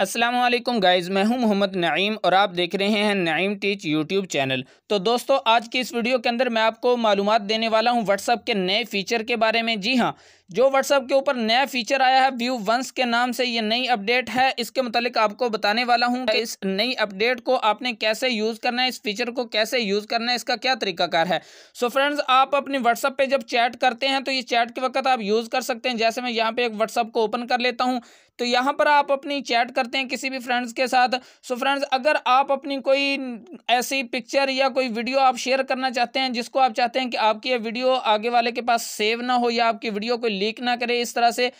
Aslam guys मैं हूं मोहम्मद नईम और आप देख रहे हैं नईम टीच यूट्यूब चैनल तो दोस्तों आज की इस वीडियो के अंदर मैं आपको मालूम देने वाला हूं व्हाट्सअप के नए फ़ीचर के बारे में जी हां जो व्हाट्सअप के ऊपर नया फीचर आया है व्यू वंस के नाम से ये नई अपडेट है इसके मतलब आपको बताने वाला हूँ इस नई अपडेट को आपने कैसे यूज़ करना है इस फीचर को कैसे यूज़ करना है इसका क्या तरीकाकार है सो so फ्रेंड्स आप अपने व्हाट्सअप पे जब चैट करते हैं तो ये चैट के वक्त आप यूज़ कर सकते हैं जैसे मैं यहाँ पे एक व्हाट्सअप को ओपन कर लेता हूँ तो यहाँ पर आप अपनी चैट करते हैं किसी भी फ्रेंड्स के साथ सो so फ्रेंड्स अगर आप अपनी कोई ऐसी पिक्चर या कोई वीडियो आप शेयर करना चाहते हैं जिसको आप चाहते हैं कि आपकी ये वीडियो आगे वाले के पास सेव ना हो या आपकी वीडियो कोई लीक ना करे इस तरह से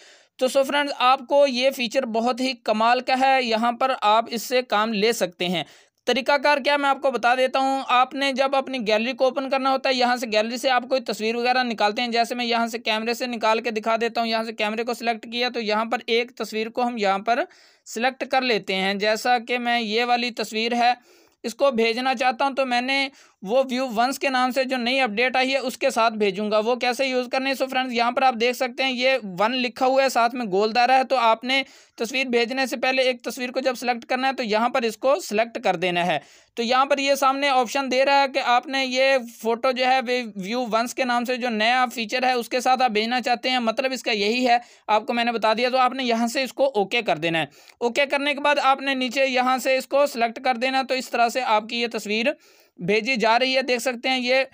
तो सो फ्रेंड्स आपको ये फीचर बहुत ही कमाल का है यहाँ पर आप इससे काम ले सकते हैं तरीकाकार क्या मैं आपको बता देता हूँ आपने जब अपनी गैलरी को ओपन करना होता है यहाँ से गैलरी से आप कोई तस्वीर वगैरह निकालते हैं जैसे मैं यहाँ से कैमरे से निकाल के दिखा देता हूँ यहाँ से कैमरे को सिलेक्ट किया तो यहाँ पर एक तस्वीर को हम यहाँ पर सिलेक्ट कर लेते हैं जैसा कि मैं ये वाली तस्वीर है इसको भेजना चाहता हूँ तो मैंने वो व्यू वंस के नाम से जो नई अपडेट आई है उसके साथ भेजूंगा वो कैसे यूज़ करनी है सो फ्रेंड्स यहाँ पर आप देख सकते हैं ये वन लिखा हुआ है साथ में गोल दायरा है तो आपने तस्वीर भेजने से पहले एक तस्वीर को जब सेलेक्ट करना है तो यहाँ पर इसको सेलेक्ट कर देना है तो यहाँ पर ये सामने ऑप्शन दे रहा है कि आपने ये फ़ोटो जो है व्यू वंस के नाम से जो नया फीचर है उसके साथ आप भेजना चाहते हैं मतलब इसका यही है आपको मैंने बता दिया तो आपने यहाँ से इसको ओके कर देना है ओके करने के बाद आपने नीचे यहाँ से इसको सेलेक्ट कर देना तो इस तरह से आपकी ये तस्वीर भेजी जा रही है देख सकते हैं ये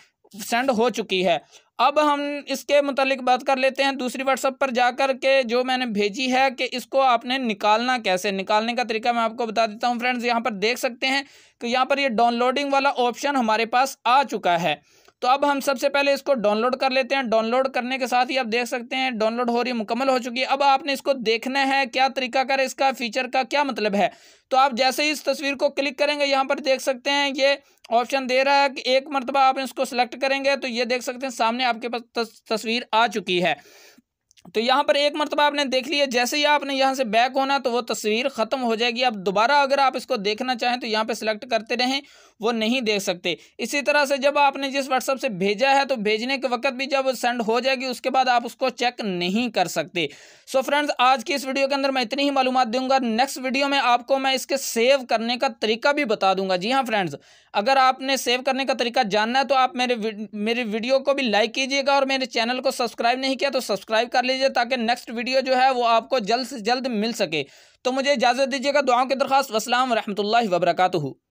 सेंड हो चुकी है अब हम इसके मतलब बात कर लेते हैं दूसरी व्हाट्सअप पर जाकर के जो मैंने भेजी है कि इसको आपने निकालना कैसे निकालने का तरीका मैं आपको बता देता हूँ फ्रेंड्स यहाँ पर देख सकते हैं कि यहाँ पर ये यह डाउनलोडिंग वाला ऑप्शन हमारे पास आ चुका है तो अब हम सबसे पहले इसको डाउनलोड कर लेते हैं डाउनलोड करने के साथ ही आप देख सकते हैं डाउनलोड हो रही मुकम्मल हो चुकी है अब आपने इसको देखना है क्या तरीका कर इसका फीचर का क्या मतलब है तो आप जैसे ही इस तस्वीर को क्लिक करेंगे यहाँ पर देख सकते हैं ये ऑप्शन दे रहा है कि एक मरतबा आप इसको सेलेक्ट करेंगे तो ये देख सकते हैं सामने आपके पास तस्वीर आ चुकी है तो यहाँ पर एक मरतबा आपने देख लिया जैसे ही आपने यहाँ से बैक होना तो वो तस्वीर ख़त्म हो जाएगी अब दोबारा अगर आप इसको देखना चाहें तो यहाँ पे सिलेक्ट करते रहें वो नहीं देख सकते इसी तरह से जब आपने जिस व्हाट्सअप से भेजा है तो भेजने के वक्त भी जब सेंड हो जाएगी उसके बाद आप उसको चेक नहीं कर सकते सो so फ्रेंड्स आज की इस वीडियो के अंदर मैं इतनी ही मालूम दूंगा नेक्स्ट वीडियो में आपको मैं इसके सेव करने का तरीका भी बता दूंगा जी हाँ फ्रेंड्स अगर आपने सेव करने का तरीका जानना है तो आप मेरे मेरी वीडियो को भी लाइक कीजिएगा और मेरे चैनल को सब्सक्राइब नहीं किया तो सब्सक्राइब कर लीजिए लीजिए ताकि नेक्स्ट वीडियो जो है वो आपको जल्द से जल्द मिल सके तो मुझे इजाज़त दीजिएगा दुआओं की दरख्वास्त वसलम वरहमल वबरकू